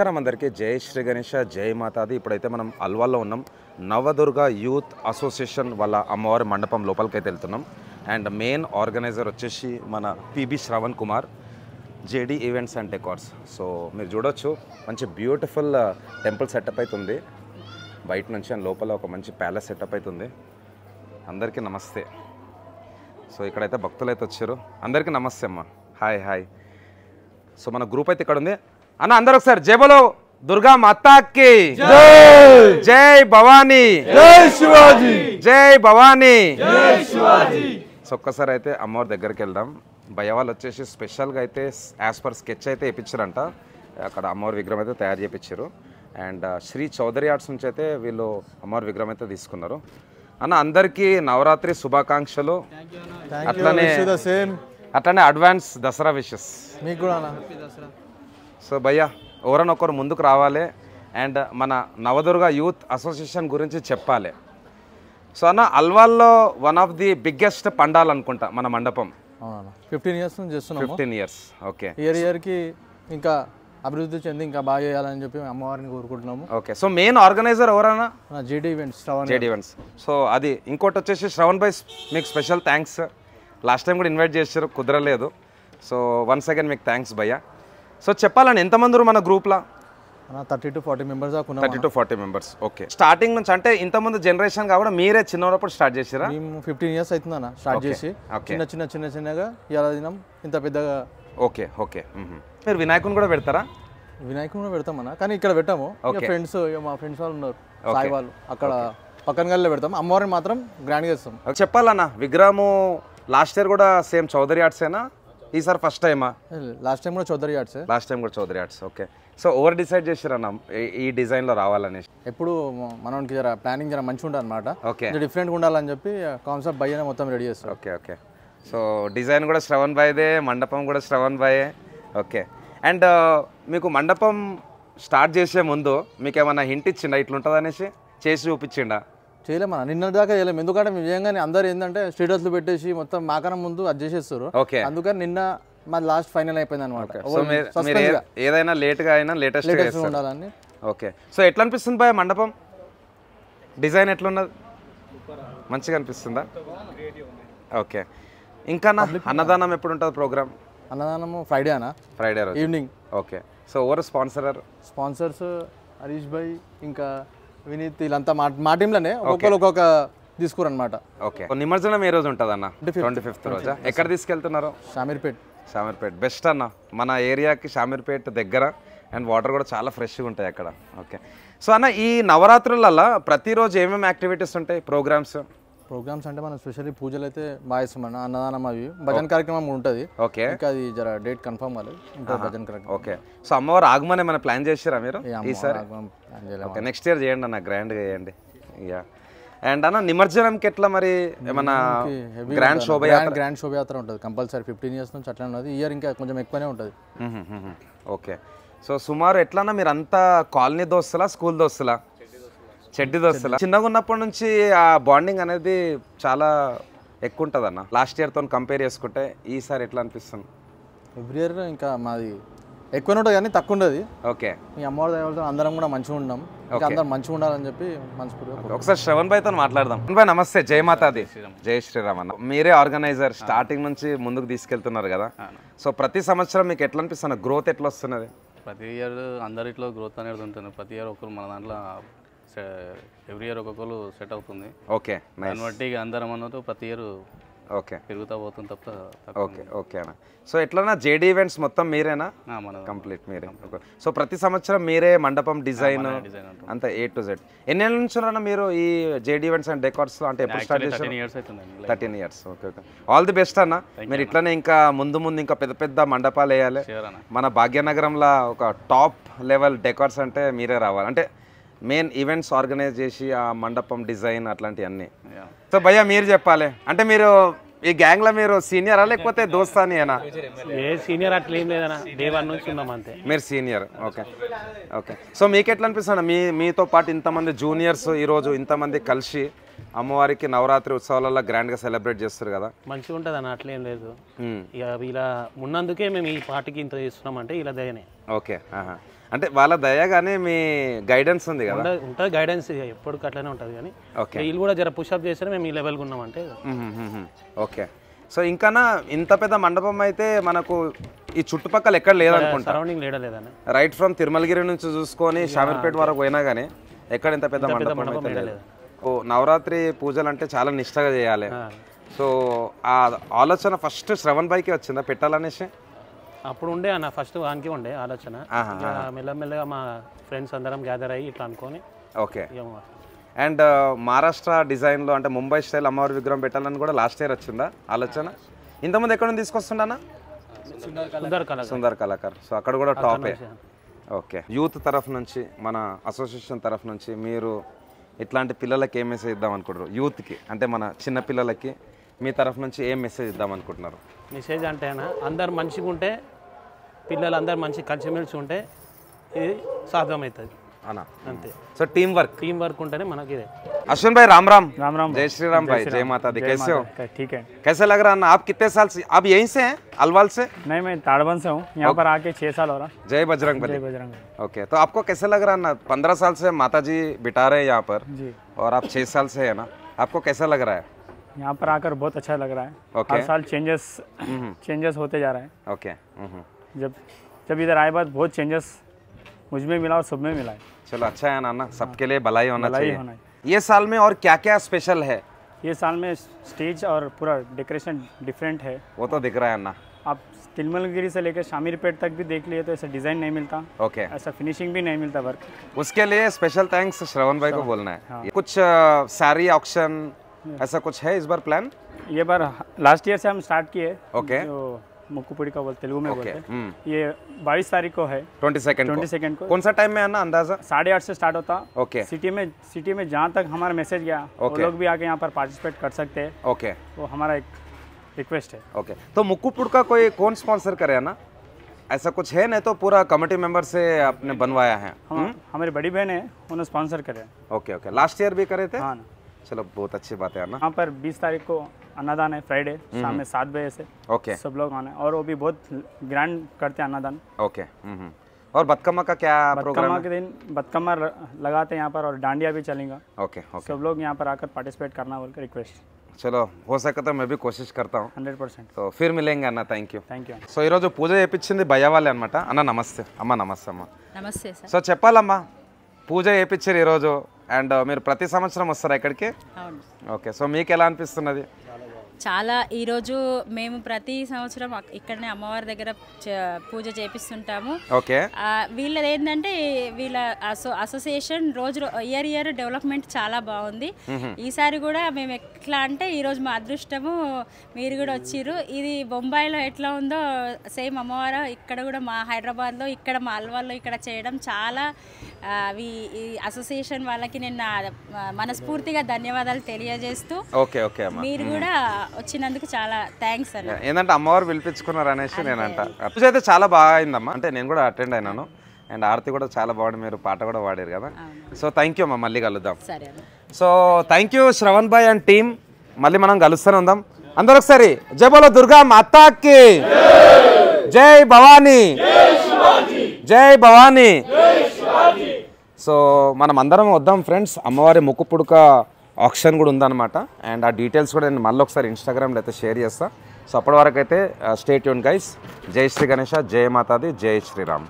నమస్కారం అందరికీ జై శ్రీ గణేష జై మాతాది ఇప్పుడైతే మనం అల్వాల్లో ఉన్నాం నవదుర్గ యూత్ అసోసియేషన్ వాళ్ళ అమ్మవారి మండపం లోపలికైతే వెళ్తున్నాం అండ్ మెయిన్ ఆర్గనైజర్ వచ్చేసి మన PB Shravan Kumar JD events and decors so మీరు చూడొచ్చు మంచి బ్యూటిఫుల్ టెంపుల్ సెటప్ అవుతుంది బయట నుంచి అండ్ లోపల ఒక మంచి ప్యాలెస్ సెటప్ అవుతుంది అందరికీ నమస్తే సో ఇక్కడైతే భక్తులు అయితే వచ్చారు అందరికీ నమస్తే అమ్మ హాయ్ హాయ్ సో మన గ్రూప్ అయితే ఇక్కడ ఉంది అన్న అందరు ఒకసారి జబలో దుర్గా మాతాకి జై భవానీ జై శివాజీ జై భవానీ జై ఒక్కసారి అయితే అమ్మవారి దగ్గరికి వెళ్దాం భయ వాళ్ళు వచ్చేసి స్పెషల్గా అయితే యాజ్ పర్ స్కెచ్ అయితే ఇప్పించారంట అక్కడ అమ్మవారి విగ్రహం అయితే తయారు చేయించారు and uh, Shri Chaudhary arts నుంచి అయితే వీళ్ళు అమ్మవారి విగ్రహం అయితే తీసుకున్నారు అన్న అందరికీ నవరాత్రి శుభాకాంక్షలు అట్లనే అట్లనే అడ్వాన్స్ దసరా విషెస్ మీకు కూడా సో భయ్యా ఎవరైనా ఒకరు ముందుకు రావాలి అండ్ మన నవదుర్గ యూత్ అసోసియేషన్ గురించి చెప్పాలి సో అన్న అల్వాల్లో వన్ ఆఫ్ ది బిగ్గెస్ట్ పండాలనుకుంటా అనుకుంటా మన మండపం ఫిఫ్టీన్ ఇయర్స్ నుంచి చేస్తున్నాం ఫిఫ్టీన్ ఇయర్స్ ఓకే ఇయర్ ఇయర్కి ఇంకా అభివృద్ధి చెంది ఇంకా బాగా చేయాలని చెప్పి అమ్మవారిని కోరుకుంటున్నాము ఓకే సో మెయిన్ ఆర్గనైజర్ ఎవరన్నా JD events Shravan JD events so అది ఇంకోటి వచ్చేసి శ్రవణ్ బై మీకు స్పెషల్ థ్యాంక్స్ లాస్ట్ టైం కూడా ఇన్వైట్ చేశారు కుదరలేదు సో వన్స్ అగైన్ మీకు థ్యాంక్స్ భయ్యా సో చెప్పాలని ఎంతమంది మన గ్రూప్లో thirty to forty members thirty to forty members okay starting నుంచి అంటే ఇంతమంది జనరేషన్ కాబట్టి మీరే చిన్నప్పుడు స్టార్ట్ చేసిరా మేము ఫిఫ్టీన్ ఇయర్స్ అవుతుందన్న స్టార్ట్ చేసి చిన్న చిన్న చిన్న చిన్నగా ఇలా దినం ఇంత పెద్దగా ఓకే ఓకే మీరు వినాయకుని కూడా పెడతారా వినాయకుని కూడా పెడతాం అన్న కానీ ఇక్కడ పెట్టాము ఫ్రెండ్స్ మా ఫ్రెండ్స్ వాళ్ళు ఉన్నారు సాయి వాళ్ళు అక్కడ పక్కన గల్లో పెడతాం అమ్మవారిని మాత్రం గ్రాండ్గా ఇస్తాం చెప్పాలన్నా విగ్రహము లాస్ట్ ఇయర్ కూడా సేమ్ చౌదరి ఆర్ట్సేనా ఈసారి ఫస్ట్ టైమా లాస్ట్ టైం కూడా చౌదరి ఆర్ట్స్ లాస్ట్ టైం కూడా Chaudhary arts okay so over decide చేసారన్న ఈ డిజైన్ లో రావాలని ఎప్పుడు మనకి జర ప్లానింగ్ జర మంచి ఉంటుంది అనమాట ఓకే డిఫరెంట్ ఉండాలని చెప్పి కాన్సెప్ట్ బయ్యనే మొత్తం రెడీ చేస్తారు ఓకే ఓకే సో డిజైన్ కూడా శ్రవణ్ బాయ్దే మండపం కూడా శ్రవణ్ బాయే ఓకే అండ్ మీకు మండపం స్టార్ట్ చేసే ముందు మీకు ఏమైనా హింట్ ఇచ్చిండా ఇట్లుంటుంది అనేసి చేసి చూపించిండా చేయలేమన్నా నిన్న దాకా చేయలేము ఎందుకంటే నిజంగానే అందరు ఏంటంటే స్టేటస్లు పెట్టేసి మొత్తం మాకన ముందు అది చేసేస్తారు అందుకని నిన్న మాది లాస్ట్ ఫైనల్ అయిపోయింది అనమాట ఏదైనా లేట్గా అయినా లేటెస్ట్ లేటెస్ట్ ఉండాలని ఓకే సో ఎట్లా అనిపిస్తుంది బాయ్ మండపం డిజైన్ ఎట్లున్నది మంచిగా అనిపిస్తుందా ఓకే ఇంకా నా అన్నదానం ఎప్పుడు ఉంటుంది ప్రోగ్రామ్ అన్నదానము ఫ్రైడే అన్న ఫ్రైడే ఈవినింగ్ ఓకే సో ఎవరు స్పాన్సర్ స్పాన్సర్స్ హరీష్ భాయ్ ఇంకా వినీత్ ఇలా మా మా టీంలోనే ఒక్కొక్కరు ఒక్కొక్క తీసుకురనమాట ఓకే నిమజ్జనం ఏ రోజు ఉంటుంది అన్న ట్వంటీ ఫిఫ్త్ రోజా ఎక్కడ తీసుకెళ్తున్నారు షామీర్పేట్ షామీర్పేట్ బెస్ట్ అన్న మన ఏరియాకి షామీర్పేట్ దగ్గర అండ్ వాటర్ కూడా చాలా ఫ్రెష్గా ఉంటాయి అక్కడ ఓకే సో అన్న ఈ నవరాత్రులలో ప్రతిరోజు ఏమేమి యాక్టివిటీస్ ఉంటాయి ప్రోగ్రామ్స్ ప్రోగ్రామ్స్ అంటే మనం స్పెషల్లీ పూజలు అయితే బాగా అన్నదానం అవి భజన కార్యక్రమం ఉంటుంది ఓకే ఇంకా అది జర డేట్ కన్ఫర్మ్ కాలేదు భజన కార్యక్రమం ఓకే సో అమ్మవారు ఆగమని ఏమైనా ప్లాన్ చేసారా మీరు ఈసారి ఓకే నెక్స్ట్ ఇయర్ చేయండి అన్న గ్రాండ్గా చేయండి యా అండ్ అన్న నిమజ్జనంకి ఎట్లా మరి ఏమన్నా గ్రాండ్ శోభయాత్ర గ్రాండ్ శోభయాత్ర ఉంటుంది కంపల్సరీ ఫిఫ్టీన్ ఇయర్స్ నుంచి అట్లా ఉన్నది ఇయర్ ఇంకా కొంచెం ఎక్కువనే ఉంటుంది ఓకే సో సుమారు ఎట్లన్నా మీరు అంతా కాలనీ దోస్తులా స్కూల్ దోస్తులా చెడ్డి దోస్తులు చిన్నగా ఉన్నప్పటి నుంచి ఆ బాండింగ్ అనేది చాలా ఎక్కువ ఉంటుంది అన్న లాస్ట్ ఇయర్తో కంపేర్ చేసుకుంటే ఈసారి ఎట్లా అనిపిస్తుంది ఎవ్రీ ఇయర్ ఇంకా మాది ఎక్కువ ఉంటుంది కానీ తక్కువ ఉండదు ఓకే మీ అమ్మవారి దగ్గర అందరం కూడా మంచిగా ఉన్నాం అందరం మంచిగా ఉండాలని చెప్పి మనస్ఫూర్తిగా ఒకసారి శ్రవణ్ తో మాట్లాడదాం శ్రవణ్ భాయ్ నమస్తే జయ మాతాది జయ శ్రీరామ్ అన్న మీరే ఆర్గనైజర్ స్టార్టింగ్ నుంచి ముందుకు తీసుకెళ్తున్నారు కదా సో ప్రతి సంవత్సరం మీకు ఎట్లా అనిపిస్తుంది గ్రోత్ ఎట్లా వస్తున్నది ప్రతి ఇయర్ అందరిట్లో గ్రోత్ అనేది ఉంటుంది ప్రతి ఇయర్ ఒకరు మన దాంట్లో ఎవ్రీ ఇయర్ ఒక్కొక్కరు సెట్ అవుతుంది ఓకే దాన్ని బట్టి అందరం అన్నది ప్రతి ఇయర్ ఓకే పెరుగుతా పోతుంది తప్ప ఓకే ఓకే అన్న సో ఎట్లన్నా జేడీ ఈవెంట్స్ మొత్తం మీరేనా మన కంప్లీట్ మీరే సో ప్రతి సంవత్సరం మీరే మండపం డిజైన్ అంతా ఏ టు జెడ్ ఎన్ని ఏళ్ళ నుంచి ఉన్నా మీరు ఈ జేడీ ఈవెంట్స్ అండ్ డెకార్స్ అంటే ఎప్పుడు స్టార్ట్ చేశారు thirteen years okay okay all the best అన్న మీరు ఇట్లనే ఇంకా ముందు ముందు ఇంకా పెద్ద పెద్ద మండపాలు వేయాలి మన భాగ్యనగరంలో ఒక టాప్ లెవెల్ డెకార్స్ అంటే మీరే రావాలి అంటే మెయిన్ ఈవెంట్స్ ఆర్గనైజ్ చేసి ఆ మండపం డిజైన్ అన్ని సో భయ్య మీరు చెప్పాలి అంటే మీరు ఈ గ్యాంగ్ లో మీరు సీనియరా లేకపోతే దోస్తాని ఏ సీనియర్ అట్లా ఏం మీరు సీనియర్ ఓకే ఓకే సో మీకు ఎట్లా అనిపిస్తుంది మీ మీతో పాటు ఇంతమంది జూనియర్స్ ఈరోజు ఇంతమంది కలిసి అమ్మవారికి నవరాత్రి ఉత్సవాలలో గ్రాండ్గా సెలబ్రేట్ చేస్తారు కదా మంచిగా ఉంటుంది అన్న అట్లేం లేదు hmm. ఇలా ఉన్నందుకే మేము ఈ పార్టీకి ఇంత చేస్తున్నాం అంటే ఇలా దయనే ఓకే అంటే వాళ్ళ దయగానే మీ గైడెన్స్ ఉంది కదా ఉంటుంది గైడెన్స్ ఎప్పటికి అట్లనే ఉంటుంది కానీ ఓకే వీళ్ళు కూడా జర పుషప్ చేస్తే మేము ఈ లెవెల్కి ఉన్నామంటే ఓకే సో ఇంకానా ఇంత పెద్ద మండపం అయితే మనకు ఈ చుట్టుపక్కల ఎక్కడ లేదనుకుంటా సరౌండింగ్ లేడలేదని రైట్ ఫ్రమ్ తిరుమలగిరి నుంచి చూసుకొని షామీర్పేట వరకు పోయినా కానీ ఎక్కడ ఇంత పెద్ద మండపం ఓ నవరాత్రి పూజలు అంటే చాలా నిష్టగా చేయాలి సో ఆ ఆలోచన ఫస్ట్ శ్రవణ్ భాయ్కి వచ్చిందా పెట్టాలనేసి అప్పుడు ఉండే అన్న ఫస్ట్ దానికి ఉండే ఆలోచన మెల్లమెల్లగా మా ఫ్రెండ్స్ అందరం గ్యాదర్ అయ్యి ఇట్లా అనుకొని ఓకే అండ్ మహారాష్ట్ర డిజైన్లో అంటే ముంబై స్టైల్ అమ్మవారి విగ్రహం పెట్టాలని కూడా లాస్ట్ ఇయర్ వచ్చిందా ఆలోచన ఇంతమంది ఎక్కడ నుంచి తీసుకొస్తుండనా సుందర్ కళాకార్ సో అక్కడ కూడా టాపే ఓకే యూత్ తరఫు నుంచి మన అసోసియేషన్ తరఫు నుంచి మీరు ఇట్లాంటి పిల్లలకి ఏ మెసేజ్ ఇద్దాం అనుకుంటారు యూత్కి అంటే మన చిన్న పిల్లలకి మీ తరఫు నుంచి ఏం మెసేజ్ ఇద్దాం అనుకుంటున్నారు మెసేజ్ అంటేనా అందరు మంచిగా ఉంటే పిల్లలు మంచి కలిసిమెలిసి ఉంటే ఇది సాధ్యమవుతుంది అనా అంతే సో టీం వర్క్ వర్క్ ఉంటేనే మనకి ఇదే अश्विन भाई राम राम राम राम जय श्री राम भाई जय माता दी कैसे हो ठीक है कैसे लग रहा है आप कितने साल से आप यहीं से हैं अलवाल से नहीं मैं ताड़बन से हूँ यहाँ पर आके छह साल हो रहा जय बजरंग जय बजरंग ओके तो आपको कैसे लग रहा है ना पंद्रह साल से माता जी बिटा रहे हैं यहाँ पर और आप छह साल से है ना आपको कैसा लग रहा है यहाँ पर आकर बहुत अच्छा लग रहा है okay. हर साल चेंजेस चेंजेस mm-hmm. होते जा रहा है ओके okay. Mm-hmm. जब जब इधर आए बाद बहुत चेंजेस मुझ में मिला और सब में मिला है चलो अच्छा है नाना सबके लिए भलाई होना चाहिए होना ये साल में और क्या क्या स्पेशल है ये साल में स्टेज और पूरा डेकोरेशन डिफरेंट है वो तो दिख रहा है ना आप तिलमलगिरी से लेकर शामिर पेट तक भी देख लिए तो ऐसा डिजाइन नहीं मिलता ओके okay. ऐसा फिनिशिंग भी नहीं मिलता वर्क उसके लिए स्पेशल थैंक्स श्रवण भाई को बोलना है हाँ। कुछ सारी ऑप्शन ऐसा कुछ है इस बार प्लान ये बार लास्ट ईयर से हम स्टार्ट किए ओके मुक्कुपुड़ी का बोलते तेलुगु में okay. बोलते हम्म। ये बाईस तारीख को है ट्वेंटी सेकंड ट्वेंटी सेकंड को कौन सा टाइम में आना अंदाजा साढ़े आठ से स्टार्ट होता ओके okay. सिटी में सिटी में जहाँ तक हमारा मैसेज गया okay. वो लोग भी आके यहाँ पर पार्टिसिपेट कर सकते हैं ओके okay. वो हमारा एक रिक्वेस्ट है ओके okay. तो मुक्कुपुड़ का कोई कौन स्पॉन्सर करे ना ऐसा कुछ है नहीं तो पूरा कमेटी मेंबर से आपने बनवाया है हाँ, हम्म। हमारी बड़ी बहन है उन्हें स्पॉन्सर करे ओके ओके लास्ट ईयर भी करे थे हाँ चलो बहुत अच्छी बात है ना यहाँ पर 20 तारीख को अन्नादान है फ्राइडे हम्म, शाम में हम्म। सात बजे से ओके सब लोग आना और वो भी बहुत ग्रैंड करते हैं अन्नादान ओके हम्म, और बतकमा का क्या बतकमा के दिन बतकमा लगाते हैं यहाँ पर और डांडिया भी चलेगा ओके ओके सब लोग यहाँ पर आकर पार्टिसिपेट करना बोलकर रिक्वेस्ट चलो हो सके तो मैं भी कोशिश करता हूँ हंड्रेड परसेंट तो फिर मिलेंगे अन्ना thank you thank you so ఈరోజు पूजा చేయించింది भैया वाले अन्ना नमस्ते अम्मा नमस्ते अम्मा नमस्ते सो చెప్పాలమ్మా पूजा చేయించారు ఈరోజు అండ్ మీరు ప్రతి సంవత్సరం వస్తారా ఇక్కడికి ఓకే సో మీకు ఎలా అనిపిస్తున్నది చాలా ఈరోజు మేము ప్రతి సంవత్సరం ఇక్కడనే అమ్మవారి దగ్గర పూజ చేపిస్తుంటాము వీళ్ళది ఏంటంటే వీళ్ళ అసో అసోసియేషన్ రోజు ఇయర్ ఇయర్ డెవలప్మెంట్ చాలా బాగుంది ఈసారి కూడా మేము ఎట్లా అంటే ఈరోజు మా అదృష్టము మీరు కూడా వచ్చిర్రు ఇది బొంబాయిలో ఎట్లా ఉందో సేమ్ అమ్మవారు ఇక్కడ కూడా మా హైదరాబాద్లో ఇక్కడ మా అల్వాల్లో ఇక్కడ చేయడం చాలా అవి ఈ అసోసియేషన్ వాళ్ళకి నేను మనస్ఫూర్తిగా ధన్యవాదాలు తెలియజేస్తూ మీరు కూడా వచ్చినందుకు చాలా థ్యాంక్స్ అండి ఏంటంటే అమ్మవారు పిలిపించుకున్నారు అనేసి నేనంట పూజ అయితే చాలా బాగా అయిందమ్మా అంటే నేను కూడా అటెండ్ అయినాను అండ్ ఆరతి కూడా చాలా బాగుంది మీరు పాట కూడా పాడారు కదా సో థ్యాంక్ యూ అమ్మా మళ్ళీ కలుద్దాం సో థ్యాంక్ యూ శ్రవణ్ భాయ్ అండ్ టీమ్ మళ్ళీ మనం కలుస్తూనే ఉందాం అందరూ ఒకసారి జై బోలో దుర్గా మాతాకి జై భవానీ జై భవానీ సో మనం అందరం వద్దాం ఫ్రెండ్స్ అమ్మవారి ముక్కు పుడుక ఆప్షన్ కూడా ఉందన్నమాట అండ్ ఆ డీటెయిల్స్ కూడా నేను మళ్ళీ ఒకసారి ఇన్స్టాగ్రామ్లో అయితే షేర్ చేస్తాను సో అప్పటి వరకు అయితే స్టేట్ యూన్ గైస్ జై శ్రీ గణేష జయ మాతాది జై శ్రీరామ్